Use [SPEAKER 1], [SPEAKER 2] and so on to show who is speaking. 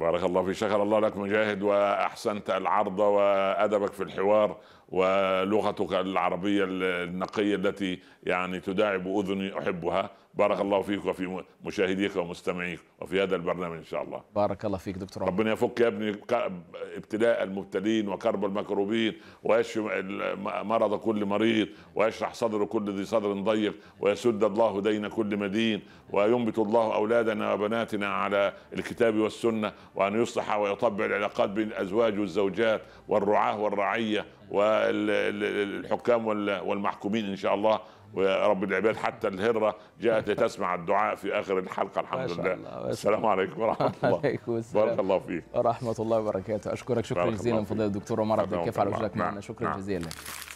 [SPEAKER 1] بارك الله في شكر الله لك مجاهد واحسنت العرض وادبك في الحوار ولغتك العربيه النقيه التي يعني تداعب اذني احبها بارك الله فيك وفي مشاهديك ومستمعيك وفي هذا البرنامج ان شاء الله
[SPEAKER 2] بارك الله فيك دكتور ربنا
[SPEAKER 1] يفك يا ابني ابتلاء المبتلين وكرب المكروبين ويشفي مرض كل مريض ويشرح صدر كل ذي صدر ضيق ويسد الله دين كل مدين وينبت الله اولادنا وبناتنا على الكتاب والسنه وأن يصلح ويطبع العلاقات بين الأزواج والزوجات والرعاة والرعية والحكام والمحكومين إن شاء الله ورب العباد حتى الهرة جاءت لتسمع الدعاء في آخر الحلقة الحمد لله الله. السلام عليكم ورحمة الله
[SPEAKER 3] بارك الله فيك ورحمة الله وبركاته أشكرك شكرا جزيلا فضيلة الدكتور عمر عبد الكافي على وجودك معنا نعم، شكرا نعم.
[SPEAKER 2] جزيلا